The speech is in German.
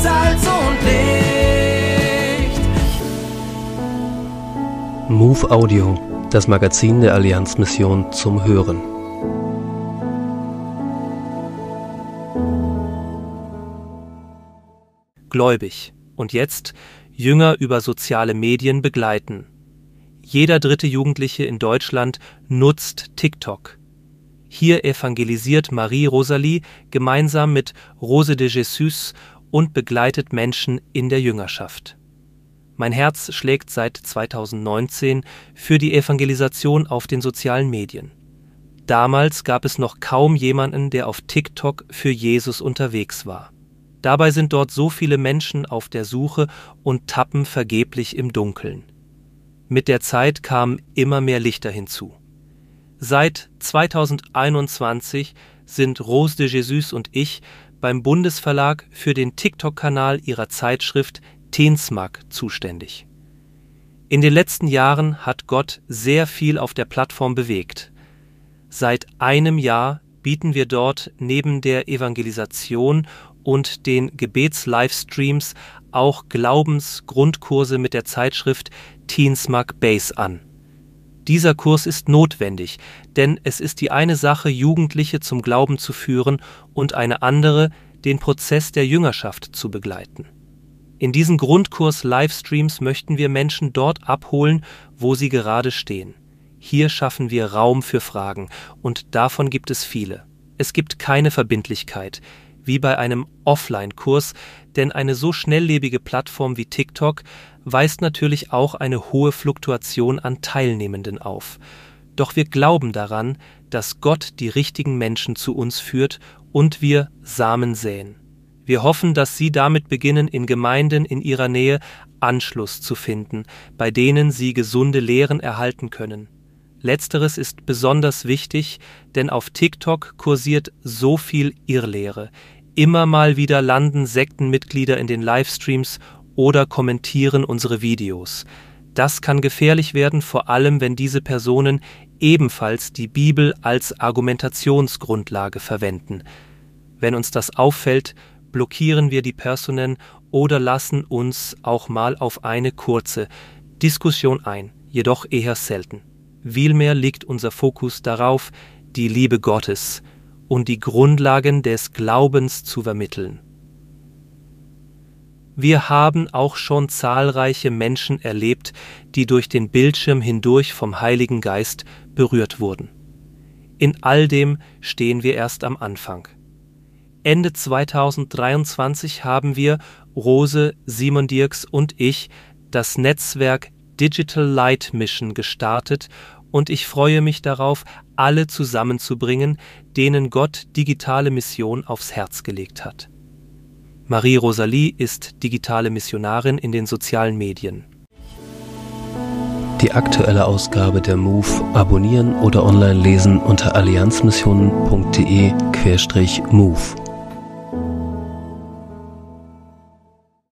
Salz und Licht. Move Audio, das Magazin der Allianzmission zum Hören. Gläubig und jetzt Jünger über soziale Medien begleiten. Jeder dritte Jugendliche in Deutschland nutzt TikTok. Hier evangelisiert Marie Rosalie gemeinsam mit Rose de Jesus und begleitet Menschen in der Jüngerschaft. Mein Herz schlägt seit 2019 für die Evangelisation auf den sozialen Medien. Damals gab es noch kaum jemanden, der auf TikTok für Jesus unterwegs war. Dabei sind dort so viele Menschen auf der Suche und tappen vergeblich im Dunkeln. Mit der Zeit kamen immer mehr Lichter hinzu. Seit 2021 sind Rose de Jesus und ich beim Bundesverlag für den TikTok-Kanal ihrer Zeitschrift Teensmack zuständig. In den letzten Jahren hat Gott sehr viel auf der Plattform bewegt. Seit einem Jahr bieten wir dort neben der Evangelisation und den Gebets-Livestreams auch Glaubensgrundkurse mit der Zeitschrift Teensmack Base an. Dieser Kurs ist notwendig, denn es ist die eine Sache, Jugendliche zum Glauben zu führen und eine andere, den Prozess der Jüngerschaft zu begleiten. In diesen Grundkurs-Livestreams möchten wir Menschen dort abholen, wo sie gerade stehen. Hier schaffen wir Raum für Fragen, und davon gibt es viele. Es gibt keine Verbindlichkeit wie bei einem Offline-Kurs, denn eine so schnelllebige Plattform wie TikTok weist natürlich auch eine hohe Fluktuation an Teilnehmenden auf. Doch wir glauben daran, dass Gott die richtigen Menschen zu uns führt und wir Samen säen. Wir hoffen, dass Sie damit beginnen, in Gemeinden in Ihrer Nähe Anschluss zu finden, bei denen Sie gesunde Lehren erhalten können. Letzteres ist besonders wichtig, denn auf TikTok kursiert so viel Irrlehre, Immer mal wieder landen Sektenmitglieder in den Livestreams oder kommentieren unsere Videos. Das kann gefährlich werden, vor allem wenn diese Personen ebenfalls die Bibel als Argumentationsgrundlage verwenden. Wenn uns das auffällt, blockieren wir die Personen oder lassen uns auch mal auf eine kurze Diskussion ein, jedoch eher selten. Vielmehr liegt unser Fokus darauf, die Liebe Gottes und die Grundlagen des Glaubens zu vermitteln. Wir haben auch schon zahlreiche Menschen erlebt, die durch den Bildschirm hindurch vom Heiligen Geist berührt wurden. In all dem stehen wir erst am Anfang. Ende 2023 haben wir, Rose, Simon Dirks und ich, das Netzwerk Digital Light Mission gestartet und ich freue mich darauf, alle zusammenzubringen, denen Gott digitale Mission aufs Herz gelegt hat. Marie Rosalie ist digitale Missionarin in den sozialen Medien. Die aktuelle Ausgabe der MOVE abonnieren oder online lesen unter allianzmissionen.de-MOVE.